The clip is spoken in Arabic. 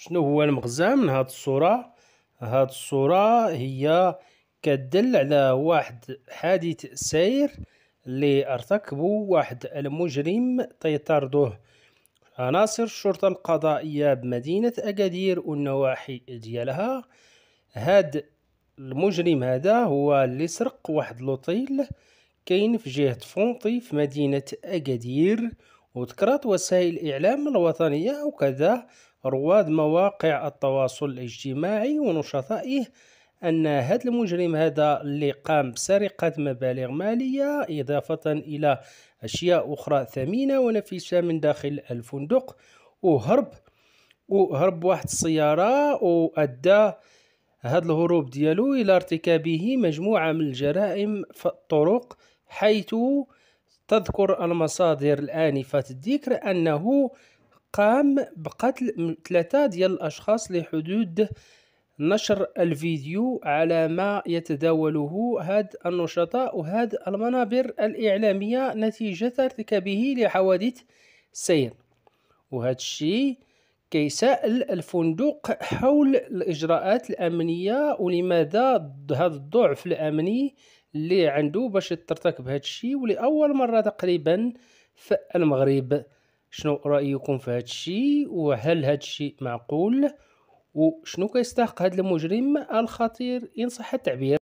شنو هو المغزى من هاد الصورة هاد الصورة هي كتدل على واحد حادث سير اللي ارتكبه واحد المجرم تيطاردوه عناصر الشرطة القضائية بمدينة أكادير والنواحي ديالها هاد المجرم هذا هو اللي سرق واحد لوطيل كاين في جهة فونطي في مدينة أكادير وذكرت وسائل الإعلام الوطنية وكذا رواد مواقع التواصل الاجتماعي ونشطائه أن هذا المجرم هذا اللي قام بسرقة مبالغ مالية إضافة إلى أشياء أخرى ثمينة ونفيسة من داخل الفندق وهرب وهرب واحد السيارة وأدى هذا الهروب ديالو إلى ارتكابه مجموعة من الجرائم في الطرق حيث تذكر المصادر الآنفة الذكر أنه قام بقتل ثلاثة ديال الأشخاص لحدود نشر الفيديو على ما يتداوله هاد النشطاء وهاد المنابر الإعلامية نتيجة ارتكابه لحوادث سير وهذا الشيء كيسأل الفندق حول الإجراءات الأمنية ولماذا هذا الضعف الأمني اللي عنده باش ترتكب هذا الشيء ولاول مره تقريبا في المغرب شنو رايكم في هذا الشيء وهل هذا الشيء معقول وشنو كيستحق هذا المجرم الخطير ان صح التعبير